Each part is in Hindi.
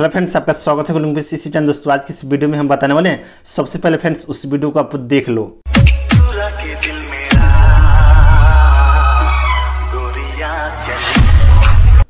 हेलो फ्रेंड्स आपका स्वागत है दोस्तों आज की इस वीडियो में हम बताने वाले हैं सबसे पहले फ्रेंड्स उस वीडियो को आप देख लो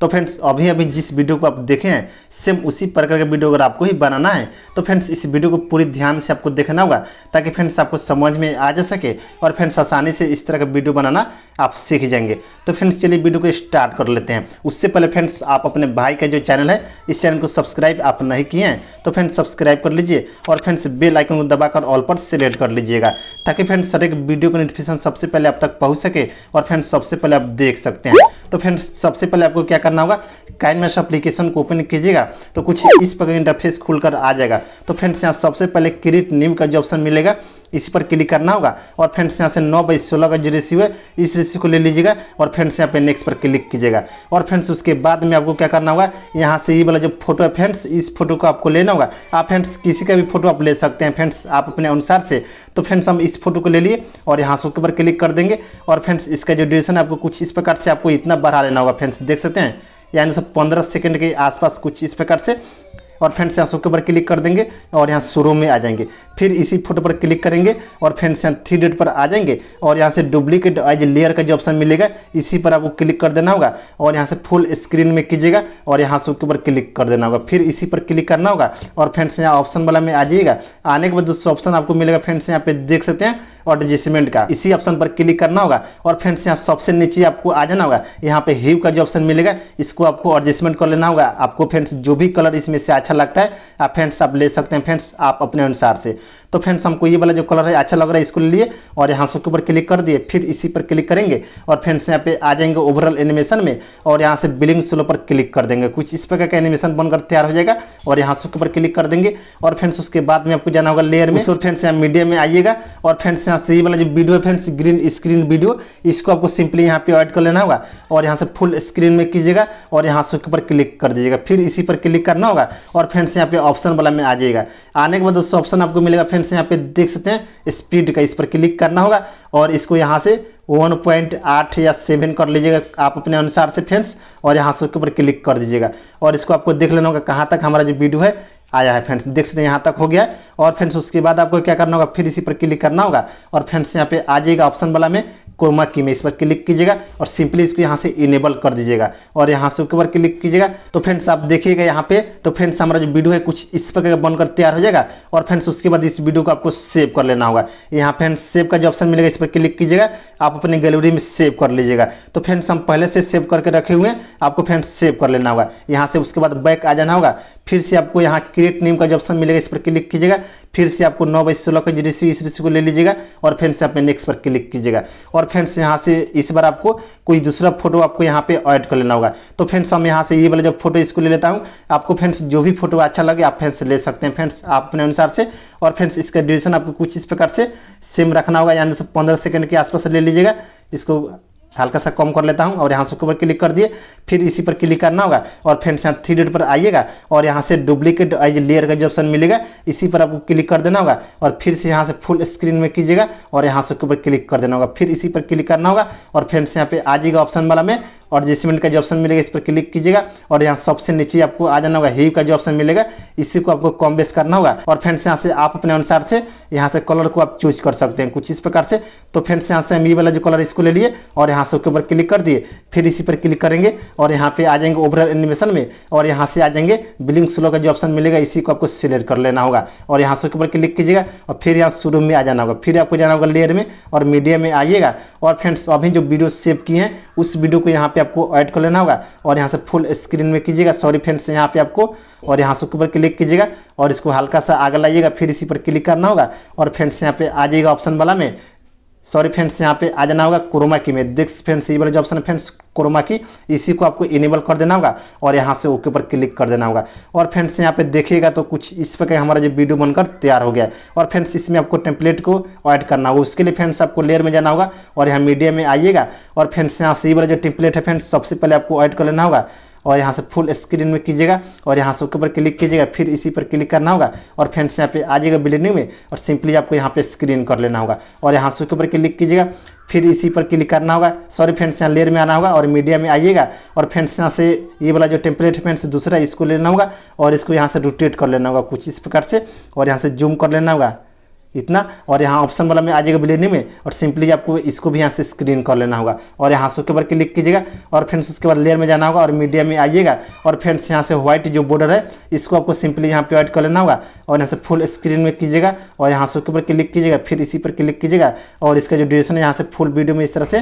तो फ्रेंड्स अभी अभी जिस वीडियो को आप देखें हैं सेम उसी प्रकार का वीडियो अगर आपको ही बनाना है तो फ्रेंड्स इस वीडियो को पूरी ध्यान से आपको देखना होगा ताकि फ्रेंड्स आपको समझ में आ जा सके और फ्रेंड्स आसानी से इस तरह का वीडियो बनाना आप सीख जाएंगे तो फ्रेंड्स चलिए वीडियो को स्टार्ट कर लेते हैं उससे पहले फ्रेंड्स आप अपने भाई का जो चैनल है इस चैनल को सब्सक्राइब आप नहीं किए हैं तो फ्रेंड्स सब्सक्राइब कर लीजिए और फ्रेंड्स बेल आइकन को दबाकर ऑल पर सेलेक्ट कर लीजिएगा ताकि फ्रेंड्स हर एक वीडियो का नोटिफिकेशन सबसे पहले आप तक पहुँच सके और फ्रेंड्स सबसे पहले आप देख सकते हैं तो फ्रेंड्स सबसे पहले आपको क्या करना होगा कैनमेस अप्लीकेशन को ओपन कीजिएगा तो कुछ इस प्रकार इंटरफेस खुलकर आ जाएगा तो फ्रेंड्स यहाँ सबसे पहले क्रिएट न्यू का जो ऑप्शन मिलेगा इस पर क्लिक करना होगा और फ्रेंड्स यहाँ से नौ बाई सोलह का जो रेसिव है इस रेसिव को ले लीजिएगा और फ्रेंड्स यहाँ पे नेक्स्ट पर क्लिक कीजिएगा और फ्रेंड्स उसके बाद में आपको क्या करना होगा यहाँ से ये वाला जो फोटो है फ्रेंड्स इस फोटो को आपको लेना होगा आप फ्रेंड्स किसी का भी फोटो आप ले सकते हैं फ्रेंड्स आप अपने अनुसार से तो फ्रेंड्स हम इस फोटो को ले लिए और यहाँ से ऊपर क्लिक कर देंगे और फ्रेंड्स इसका जो ड्यूरेशन है आपको कुछ इस प्रकार से आपको इतना बढ़ा लेना होगा फ्रेंड्स देख सकते हैं यानी सब पंद्रह सेकेंड के आसपास कुछ इस प्रकार से और फ्रेंड्स यहाँ सबके ऊपर क्लिक कर देंगे और यहाँ शुरू में आ जाएंगे फिर इसी फोटो पर क्लिक करेंगे और फ्रेंड्स यहाँ थ्री डेट पर आ जाएंगे और यहाँ से डुप्लीकेट एज लेयर का जो ऑप्शन मिलेगा इसी पर आपको क्लिक कर देना होगा और यहाँ से फुल स्क्रीन में कीजिएगा और यहाँ सबके ऊपर क्लिक कर देना होगा फिर इसी पर क्लिक करना होगा और फ्रेंड्स यहाँ ऑप्शन वाला में आ जाइएगा आने के बाद दोस्तों ऑप्शन आपको मिलेगा फ्रेंड्स यहाँ पे देख सकते हैं एडजस्टमेंट का इसी ऑप्शन पर क्लिक करना होगा और फ्रेंड्स यहाँ सबसे नीचे आपको आ जाना होगा यहाँ पे हीव का जो ऑप्शन मिलेगा इसको आपको एडजस्टमेंट कर लेना होगा आपको फ्रेंड्स जो भी कलर इसमें से अच्छा अच्छा लगता है आप फ्रेंड्स आप ले सकते हैं फ्रेंड्स आप अपने अनुसार से तो फ्रेंड्स हमको ये वाला जो कलर है अच्छा लग रहा है इसको लिए और यहाँ से ऊपर क्लिक कर दिए फिर इसी पर क्लिक करेंगे और फ्रेंड्स यहाँ पे आ जाएंगे ओवरऑल एनिमेशन में और यहाँ से बिलिंग स्लो पर क्लिक कर देंगे कुछ इस प्रकार का एनिमेशन बनकर तैयार हो जाएगा और यहाँ से ऊपर क्लिक कर देंगे और फ्रेंड्स उसके बाद में आपको जाना होगा लेयर में फ्रेंड्स यहाँ मीडिया में आइएगा और फ्रेंड्स यहाँ से ये वाला जो वीडियो है फ्रेंड्स ग्रीन स्क्रीन वीडियो इसको आपको सिंपली यहाँ पे ऐड कर लेना होगा और यहाँ से फुल स्क्रीन में कीजिएगा और यहाँ से ऊपर क्लिक कर दीजिएगा फिर इसी पर क्लिक करना होगा और फ्रेंड्स यहाँ पे ऑप्शन वाला में आ जाएगा आने के बाद दोस्तों ऑप्शन आपको मिलेगा फ्रेंड्स यहाँ पे देख सकते हैं स्पीड का इस पर क्लिक करना होगा और इसको यहाँ से 1.8 या 7 कर लीजिएगा आप अपने अनुसार से फ्रेंड्स और यहाँ से उसके ऊपर क्लिक कर दीजिएगा और इसको आपको देख लेना होगा कहाँ तक हमारा जो वीडियो है आया है फ्रेंड्स देख सकते हैं यहाँ तक हो गया और फ्रेंड्स उसके बाद आपको क्या करना होगा फिर इसी पर क्लिक करना होगा और फ्रेंड्स यहाँ पे आ जाएगा ऑप्शन वाला में कोरमा की में इस पर क्लिक कीजिएगा और सिंपली इसको यहाँ से इनेबल कर दीजिएगा और यहाँ से ऊपर क्लिक कीजिएगा तो फ्रेंड्स आप देखिएगा यहाँ पे तो फ्रेंड्स हमारा जो वीडियो है कुछ इस प्रकार बनकर तैयार हो जाएगा और फ्रेंड्स उसके बाद इस वीडियो को आपको सेव कर लेना होगा यहाँ फ्रेंड्स सेव का जो ऑप्शन मिलेगा इस पर क्लिक कीजिएगा आप अपनी गैलरी में सेव कर लीजिएगा तो फ्रेंड्स हम पहले से सेव करके रखे हुए हैं आपको फ्रेंड्स सेव कर लेना होगा यहाँ से उसके बाद बैक आ जाना होगा फिर से आपको यहाँ क्रिएट नेम का ऑप्शन मिलेगा इस पर क्लिक कीजिएगा फिर से आपको नौ बाई सोलह का जी इस रिश्ते को ले लीजिएगा और फ्रेंड्स से आप नेक्स्ट पर क्लिक कीजिएगा और फ्रेंड्स यहाँ से इस बार आपको कोई दूसरा फोटो आपको यहाँ पे ऐड कर लेना होगा तो फ्रेंड्स हम यहाँ से ये वाला जब फोटो इसको ले लेता हूँ आपको फ्रेंड्स जो भी फोटो अच्छा लगे आप फ्रेंड्स ले सकते हैं फ्रेंड्स आप अपने अनुसार से और फ्रेंड्स इसका ड्यूरेशन आपको कुछ इस प्रकार से सेम रखना होगा यानी तो पंद्रह सेकेंड के आसपास ले लीजिएगा इसको हल्का सा कम कर लेता हूँ और यहाँ से ऊपर क्लिक कर दिए फिर इसी पर क्लिक करना होगा और फ्रेंड्स यहाँ थ्री डेट पर आइएगा और यहाँ से डुप्लीकेट लेयर का जो ऑप्शन मिलेगा इसी पर आपको क्लिक कर देना होगा और फिर से यहाँ से फुल स्क्रीन में कीजिएगा और यहाँ से ऊपर क्लिक कर देना होगा फिर इसी पर क्लिक करना होगा और फ्रेंड्स यहाँ पे आ जाएगा ऑप्शन वाला में और एडजस्टमेंट का जो ऑप्शन मिलेगा इस पर क्लिक कीजिएगा और यहाँ सबसे नीचे आपको आ जाना होगा हीव का जो ऑप्शन मिलेगा इसी को आपको कॉम्बेस बेस करना होगा और फ्रेंड्स यहाँ से आप अपने अनुसार से यहाँ से कलर को आप चूज कर सकते हैं कुछ इस प्रकार से तो फ्रेंड्स यहाँ से हम ये वाला जो कलर इसको ले लिए और यहाँ से उसके ऊपर क्लिक कर दिए फिर इसी पर क्लिक करेंगे और यहाँ पे आ जाएंगे ओवरऑल एनिमेशन में और यहाँ से आ जाएंगे बिलिंग स्लो का जो ऑप्शन मिलेगा इसी को आपको सिलेक्ट कर लेना होगा और यहाँ से उसके ऊपर क्लिक कीजिएगा और फिर यहाँ शुरू में आ जाना होगा फिर आपको जाना होगा लेयर में और मीडिया में आइएगा और फ्रेंड्स अभी जो वीडियो सेव किए हैं उस वीडियो को यहाँ पर आपको ऐड कर लेना होगा और यहाँ से फुल स्क्रीन में कीजिएगा सॉरी फ्रेंड्स यहाँ पर आपको और यहाँ से ऊपर क्लिक कीजिएगा और इसको हल्का सा आगे लाइएगा फिर इसी पर क्लिक करना होगा और फ्रेंड्स यहाँ पे आ जाएगा ऑप्शन वाला में सॉरी फ्रेंड्स यहाँ पे आ जाना होगा कोरोमा की में देख फ्रेंड्स ये वाला जो ऑप्शन है फ्रेंड्स कोरोमा की इसी को आपको इनेबल कर देना होगा और यहाँ से ओके पर क्लिक कर देना होगा और फ्रेंड्स यहाँ पे देखिएगा तो कुछ इस पर हमारा जो वीडियो बनकर तैयार हो गया है और फ्रेंड्स इसमें आपको टेम्पलेट को ऐड करना होगा उसके लिए फ्रेंड्स आपको लेयर में जाना होगा और यहाँ मीडिया में आइएगा और फ्रेंड्स यहाँ से ये वाला जो टेम्पलेट है फ्रेंड्स सबसे पहले आपको ऐड कर लेना होगा और यहाँ से फुल स्क्रीन में कीजिएगा और यहाँ से उसके ऊपर क्लिक कीजिएगा फिर इसी पर क्लिक करना होगा और फ्रेंड्स यहाँ पे आ जाएगा बिल्डिंग में और सिंपली आपको यहाँ पे स्क्रीन कर लेना होगा और यहाँ से ऊपर क्लिक कीजिएगा फिर इसी पर क्लिक करना होगा सॉरी फ्रेंड्स यहाँ लेयर में आना होगा और मीडिया में आइएगा और फ्रेंड्स यहाँ से ये वाला जो टेम्पलेट है फ्रेंड्स दूसरा इसको लेना होगा और इसको यहाँ से रोटेट कर लेना होगा कुछ इस प्रकार से और यहाँ से जूम कर लेना होगा इतना और यहाँ ऑप्शन वाला में आ जाएगा बिलेनी में और सिंपली आपको इसको भी यहाँ से स्क्रीन कर लेना होगा और यहाँ से उसके ऊपर क्लिक कीजिएगा और फ्रेंड्स उसके बाद लेयर में जाना होगा और मीडिया में आइएगा और फ्रेंड्स यहाँ से व्हाइट जो बॉर्डर है इसको आपको सिंपली यहाँ पे एड कर लेना होगा और यहाँ से फुल स्क्रीन में कीजिएगा और यहाँ से उसके ऊपर क्लिक कीजिएगा फिर इसी पर क्लिक कीजिएगा और इसका जो ड्यूरेशन है यहाँ से फुल वीडियो में इस तरह से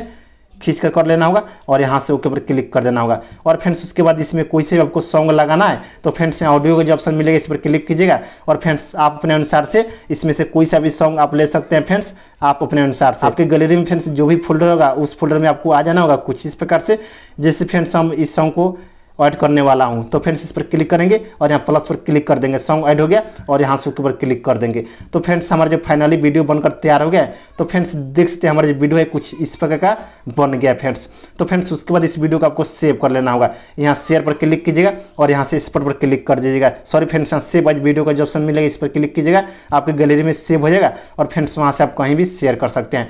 खींच कर कर लेना होगा और यहाँ से ओके पर क्लिक कर देना होगा और फ्रेंड्स उसके बाद इसमें कोई से भी आपको सॉन्ग लगाना है तो फ्रेंड्स यहाँ ऑडियो का जो ऑप्शन मिलेगा इस पर क्लिक कीजिएगा और फ्रेंड्स आप अपने अनुसार से इसमें से कोई सा भी सॉन्ग आप ले सकते हैं फ्रेंड्स आप अपने अनुसार से आपके गैलरी में फ्रेंड्स जो भी फोल्डर होगा उस फोल्डर में आपको आ जाना होगा कुछ इस प्रकार से जैसे फ्रेंड्स हम इस सॉन्ग को ऐड करने वाला हूँ तो फ्रेंड्स इस पर क्लिक करेंगे और यहाँ प्लस पर क्लिक कर देंगे सॉन्ग ऐड हो गया और यहाँ से ऊपर क्लिक कर देंगे तो फ्रेंड्स हमारा जो फाइनली वीडियो बनकर तैयार हो गया तो फ्रेंड्स देख सकते हैं हमारा जो वीडियो है कुछ इस प्रकार का बन गया फ्रेंड्स तो फ्रेंड्स उसके बाद इस वीडियो को आपको सेव कर लेना होगा यहाँ शेयर पर क्लिक कीजिएगा और यहाँ से इस पर क्लिक कर दीजिएगा सॉरी फ्रेंड्स यहाँ सेव आज वीडियो का जो ऑप्शन मिलेगा इस पर क्लिक कीजिएगा आपके गैलरी में सेव हो जाएगा और फ्रेंड्स वहाँ से आप कहीं भी शेयर कर सकते हैं